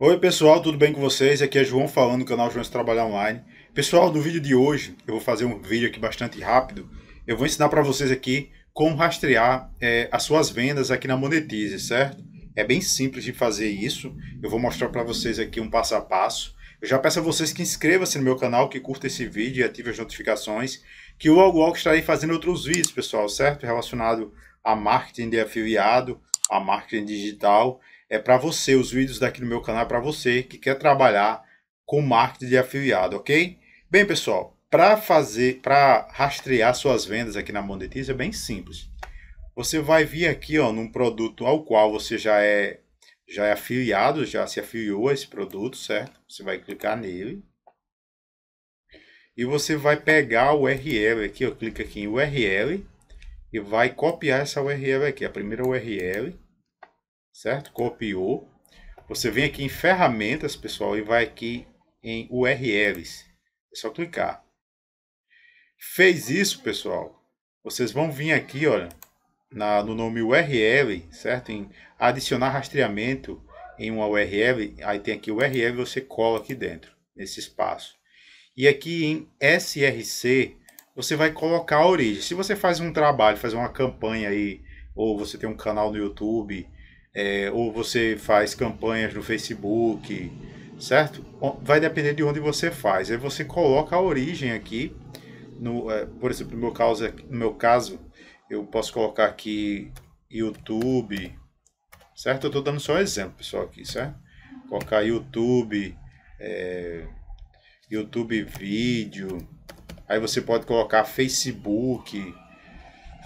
Oi pessoal, tudo bem com vocês? Aqui é João falando do canal João Trabalhar Online. Pessoal, no vídeo de hoje eu vou fazer um vídeo aqui bastante rápido. Eu vou ensinar para vocês aqui como rastrear é, as suas vendas aqui na Monetize, certo? É bem simples de fazer isso. Eu vou mostrar para vocês aqui um passo a passo. Eu já peço a vocês que inscreva se no meu canal, que curta esse vídeo e ative as notificações, que eu logo logo estarei fazendo outros vídeos, pessoal, certo? Relacionado a marketing de afiliado, a marketing digital é para você, os vídeos daqui no meu canal é para você que quer trabalhar com marketing de afiliado, ok? Bem, pessoal, para fazer, para rastrear suas vendas aqui na Monetize é bem simples. Você vai vir aqui, ó, num produto ao qual você já é já é afiliado, já se afiliou a esse produto, certo? Você vai clicar nele. E você vai pegar o URL aqui, eu clica aqui em URL e vai copiar essa URL aqui, a primeira URL certo? Copiou. Você vem aqui em ferramentas, pessoal, e vai aqui em URLs. É só clicar. Fez isso, pessoal. Vocês vão vir aqui, olha, na, no nome URL, certo? Em adicionar rastreamento em uma URL. Aí tem aqui URL, você cola aqui dentro, nesse espaço. E aqui em SRC, você vai colocar a origem. Se você faz um trabalho, faz uma campanha aí, ou você tem um canal no YouTube é, ou você faz campanhas no Facebook, certo? Vai depender de onde você faz. Aí você coloca a origem aqui, no, é, por exemplo, no meu, caso, no meu caso, eu posso colocar aqui YouTube, certo? Eu estou dando só exemplo, pessoal, aqui, certo? Colocar YouTube, é, YouTube Vídeo, aí você pode colocar Facebook,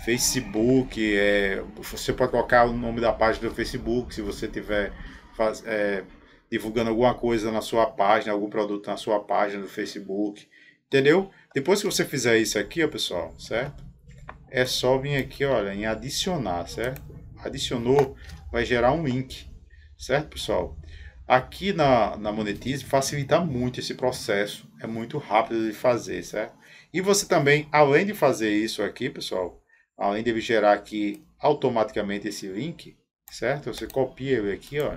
Facebook, é, você pode colocar o nome da página do Facebook, se você tiver faz, é, divulgando alguma coisa na sua página, algum produto na sua página do Facebook, entendeu? Depois que você fizer isso aqui, ó, pessoal, certo? É só vir aqui, olha, em adicionar, certo? Adicionou, vai gerar um link, certo, pessoal? Aqui na, na Monetize facilita muito esse processo, é muito rápido de fazer, certo? E você também, além de fazer isso aqui, pessoal, além de gerar aqui automaticamente esse link, certo? Você copia ele aqui, ó,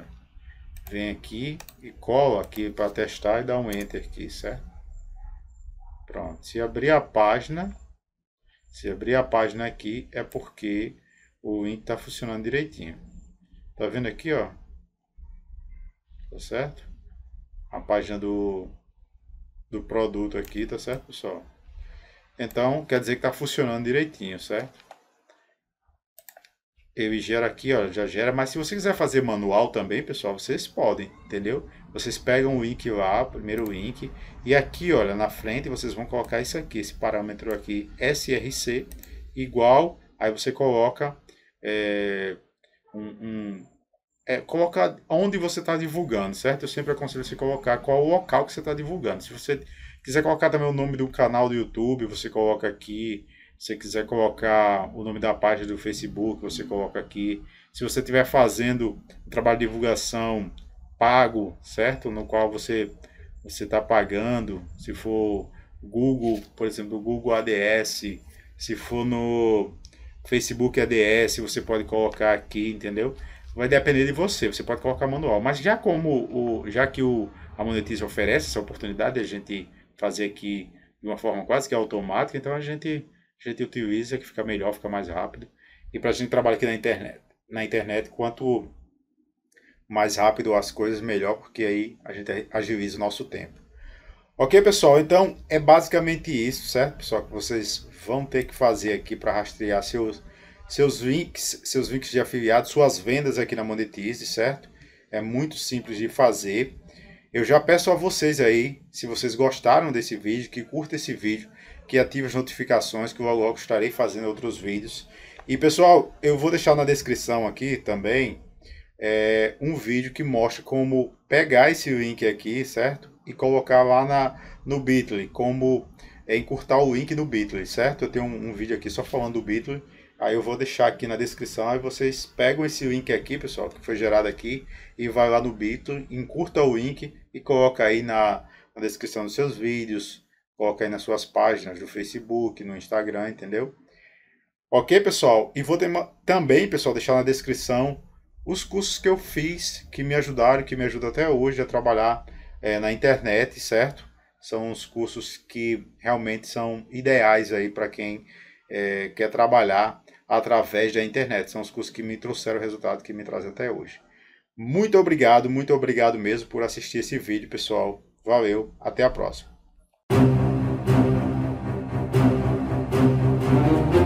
Vem aqui e cola aqui para testar e dá um enter aqui, certo? Pronto. Se abrir a página, se abrir a página aqui é porque o link está funcionando direitinho. Tá vendo aqui, ó? Tá certo? A página do do produto aqui, tá certo, pessoal? Então, quer dizer que está funcionando direitinho, certo? ele gera aqui, ó, já gera. Mas se você quiser fazer manual também, pessoal, vocês podem, entendeu? Vocês pegam o link lá, o primeiro link, e aqui, olha, na frente vocês vão colocar isso aqui, esse parâmetro aqui, src igual, aí você coloca é, um, um é, colocar onde você está divulgando, certo? Eu sempre aconselho você colocar qual o local que você está divulgando. Se você quiser colocar também o nome do canal do YouTube, você coloca aqui se você quiser colocar o nome da página do Facebook, você coloca aqui. Se você estiver fazendo um trabalho de divulgação pago, certo? No qual você você está pagando, se for Google, por exemplo, Google ADS, se for no Facebook ADS, você pode colocar aqui, entendeu? Vai depender de você, você pode colocar manual. Mas já como o, já que o, a Monetize oferece essa oportunidade de a gente fazer aqui de uma forma quase que automática, então a gente a gente utiliza, que fica melhor, fica mais rápido. E para a gente trabalhar aqui na internet, na internet, quanto mais rápido as coisas, melhor, porque aí a gente agiliza o nosso tempo. Ok, pessoal? Então é basicamente isso, certo? Pessoal, que vocês vão ter que fazer aqui para rastrear seus, seus links, seus links de afiliados, suas vendas aqui na Monetize, certo? É muito simples de fazer. Eu já peço a vocês aí, se vocês gostaram desse vídeo, que curta esse vídeo, que ative as notificações que logo logo estarei fazendo outros vídeos. E pessoal, eu vou deixar na descrição aqui também é, um vídeo que mostra como pegar esse link aqui, certo? E colocar lá na, no Bitly, como é, encurtar o link do Bitly, certo? Eu tenho um, um vídeo aqui só falando do Bitly, aí eu vou deixar aqui na descrição, aí vocês pegam esse link aqui, pessoal, que foi gerado aqui, e vai lá no Bitly, encurta o link e coloca aí na, na descrição dos seus vídeos, Coloca aí nas suas páginas do Facebook, no Instagram, entendeu? Ok, pessoal? E vou também, pessoal, deixar na descrição os cursos que eu fiz que me ajudaram, que me ajudam até hoje a trabalhar é, na internet, certo? São os cursos que realmente são ideais aí para quem é, quer trabalhar através da internet. São os cursos que me trouxeram o resultado que me trazem até hoje. Muito obrigado, muito obrigado mesmo por assistir esse vídeo, pessoal. Valeu, até a próxima. Thank you.